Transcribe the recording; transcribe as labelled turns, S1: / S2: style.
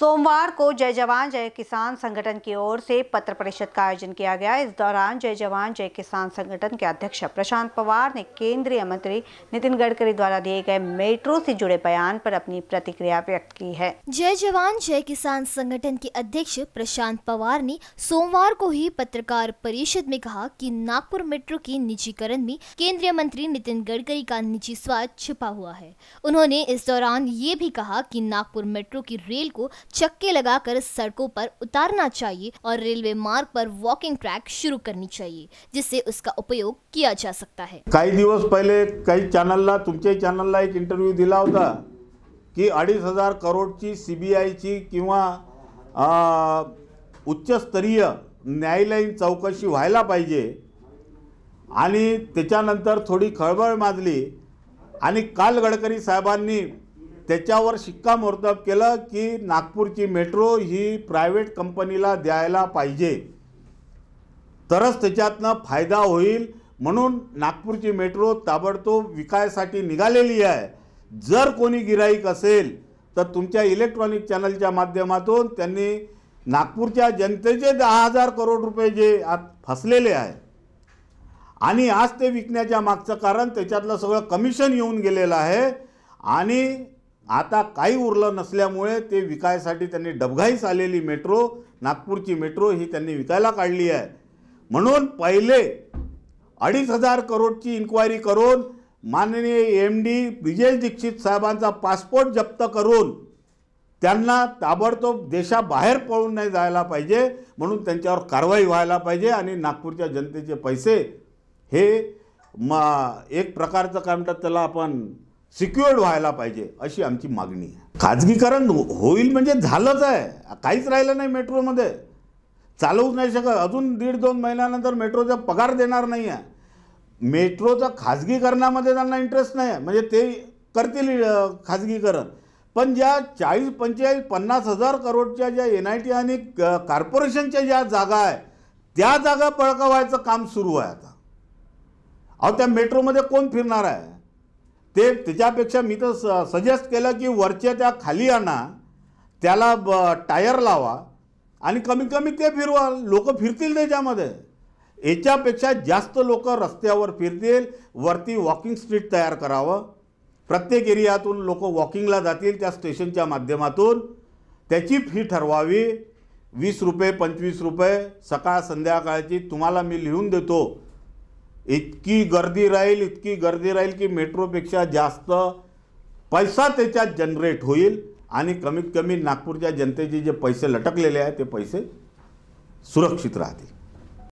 S1: सोमवार को जय जवान जय किसान संगठन की ओर से पत्र परिषद का आयोजन किया गया इस दौरान जय जवान जय किसान संगठन के अध्यक्ष प्रशांत पवार ने केंद्रीय मंत्री नितिन गडकरी द्वारा दिए गए मेट्रो से जुड़े बयान पर अपनी प्रतिक्रिया व्यक्त की है
S2: जय जवान जय किसान संगठन के अध्यक्ष प्रशांत पवार ने सोमवार को ही पत्रकार परिषद में कहा की नागपुर मेट्रो के निजीकरण में केंद्रीय मंत्री नितिन गडकरी का निजी स्वाद छिपा हुआ है उन्होंने इस दौरान ये भी कहा की नागपुर मेट्रो की रेल को चक्के लगाकर सड़कों पर उतारना चाहिए और रेलवे मार्ग पर वॉकिंग ट्रैक शुरू करनी चाहिए जिससे उसका उपयोग किया जा सकता है
S3: कई दिवस पहिले काही चॅनलला तुमच्या चॅनलला एक इंटरव्यू दिला होता की अडीच हजार करोडची सी बी आयची किंवा उच्चस्तरीय न्यायालयीन चौकशी व्हायला पाहिजे आणि त्याच्यानंतर थोडी खळबळ माजली आणि काल गडकरी साहेबांनी त्याच्यावर शिक्कामोर्तब केलं की नागपूरची मेट्रो ही प्रायव्हेट कंपनीला द्यायला पाहिजे तरच त्याच्यातनं फायदा होईल म्हणून नागपूरची मेट्रो ताबडतोब विकायसाठी निघालेली आहे जर कोणी गिराईक असेल तर तुमच्या इलेक्ट्रॉनिक चॅनलच्या माध्यमातून त्यांनी नागपूरच्या जनतेचे दहा हजार करोड रुपये जे आत फसलेले आहे आणि आज ते विकण्याच्या मागचं कारण त्याच्यातलं सगळं कमिशन येऊन गेलेलं आहे आणि आता काही उरलं नसल्यामुळे ते विकायसाठी त्यांनी डबघाईस आलेली मेट्रो नागपूरची मेट्रो ही त्यांनी विकायला काढली आहे म्हणून पहिले अडीच हजार करोडची इन्क्वायरी करून माननीय एम डी ब्रिजेश दीक्षित साहेबांचा पासपोर्ट जप्त करून त्यांना ताबडतोब देशाबाहेर पळून नाही जायला पाहिजे म्हणून त्यांच्यावर कारवाई व्हायला पाहिजे आणि नागपूरच्या जनतेचे पैसे हे म एक प्रकारचं काय म्हणतात त्याला आपण सिक्युअर्ड व्हायला पाहिजे अशी आमची मागणी आहे खाजगीकरण होईल म्हणजे झालंच आहे काहीच राहिलं नाही मेट्रोमध्ये चालवूच नाही शकत अजून दीड दोन महिन्यानंतर मेट्रोचा पगार देणार नाही आहे मेट्रोचा खाजगीकरणामध्ये त्यांना इंटरेस्ट नाही आहे म्हणजे ते करतील खाजगीकरण पण ज्या चाळीस पंचेचाळीस पन्नास हजार करोडच्या ज्या एन आय टी आणि कॉर्पोरेशनच्या ज्या जागा आहे त्या जागा बळकवायचं काम सुरू आहे आता अहो त्या मेट्रोमध्ये कोण फिरणार आहे ते त्याच्यापेक्षा मी तर सजेस्ट केलं की वरच्या त्या खाली आणा त्याला ब टायर लावा आणि कमीत कमी ते फिरवा लोक फिरतील त्याच्यामध्ये याच्यापेक्षा जास्त लोक रस्त्यावर फिरतील वरती वॉकिंग स्ट्रीट तयार करावं प्रत्येक एरियातून लोक वॉकिंगला जातील त्या स्टेशनच्या माध्यमातून त्याची फी ठरवावी वीस रुपये पंचवीस रुपये सकाळ संध्याकाळची तुम्हाला मी लिहून देतो इतकी गर्दी राहील इतकी गर्दी राहील की मेट्रोपेक्षा जास्त पैसा त्याच्यात जनरेट होईल आणि कमीत कमी नागपूरच्या जनतेचे जे पैसे लटकलेले आहेत ते पैसे सुरक्षित राहतील